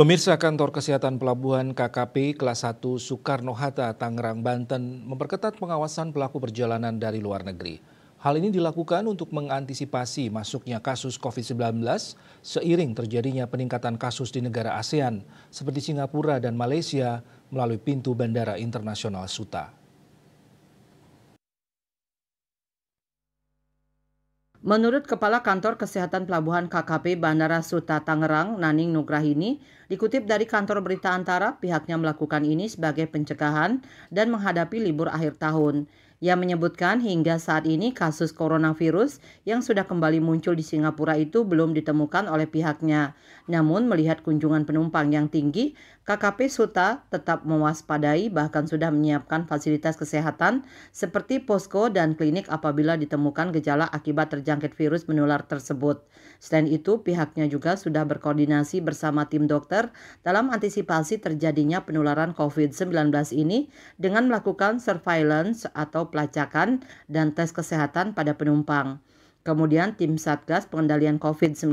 Pemirsa Kantor Kesehatan Pelabuhan KKP kelas 1 Soekarno-Hatta, Tangerang, Banten memperketat pengawasan pelaku perjalanan dari luar negeri. Hal ini dilakukan untuk mengantisipasi masuknya kasus COVID-19 seiring terjadinya peningkatan kasus di negara ASEAN seperti Singapura dan Malaysia melalui pintu Bandara Internasional Suta. Menurut Kepala Kantor Kesehatan Pelabuhan KKP Bandara Suta Tangerang, Naning Nugrahini, dikutip dari kantor berita antara, pihaknya melakukan ini sebagai pencegahan dan menghadapi libur akhir tahun. Ia menyebutkan hingga saat ini kasus coronavirus yang sudah kembali muncul di Singapura itu belum ditemukan oleh pihaknya. Namun melihat kunjungan penumpang yang tinggi, KKP Suta tetap mewaspadai bahkan sudah menyiapkan fasilitas kesehatan seperti posko dan klinik apabila ditemukan gejala akibat terjangkit virus menular tersebut. Selain itu, pihaknya juga sudah berkoordinasi bersama tim dokter dalam antisipasi terjadinya penularan COVID-19 ini dengan melakukan surveillance atau pelacakan dan tes kesehatan pada penumpang. Kemudian tim Satgas Pengendalian COVID-19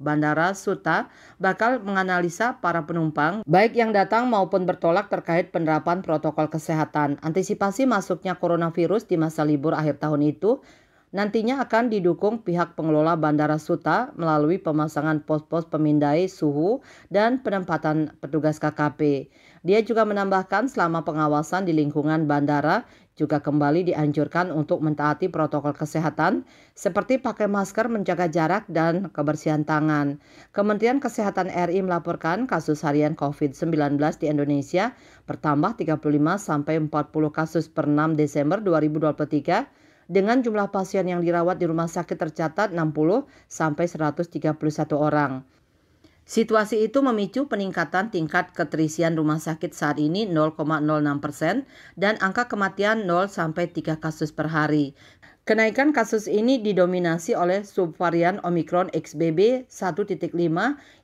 Bandara Suta bakal menganalisa para penumpang baik yang datang maupun bertolak terkait penerapan protokol kesehatan. Antisipasi masuknya coronavirus di masa libur akhir tahun itu nantinya akan didukung pihak pengelola Bandara Suta melalui pemasangan pos-pos pemindai suhu dan penempatan petugas KKP. Dia juga menambahkan selama pengawasan di lingkungan bandara juga kembali dianjurkan untuk mentaati protokol kesehatan seperti pakai masker, menjaga jarak, dan kebersihan tangan. Kementerian Kesehatan RI melaporkan kasus harian COVID-19 di Indonesia bertambah 35-40 sampai kasus per 6 Desember 2023 dengan jumlah pasien yang dirawat di rumah sakit tercatat 60 sampai 131 orang. Situasi itu memicu peningkatan tingkat keterisian rumah sakit saat ini 0,06 persen dan angka kematian 0 sampai 3 kasus per hari. Kenaikan kasus ini didominasi oleh subvarian Omicron XBB 1.5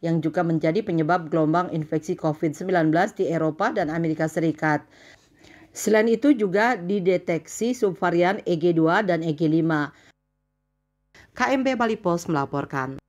yang juga menjadi penyebab gelombang infeksi COVID-19 di Eropa dan Amerika Serikat. Selain itu juga dideteksi subvarian EG2 dan EG5. KMB Bali Post melaporkan.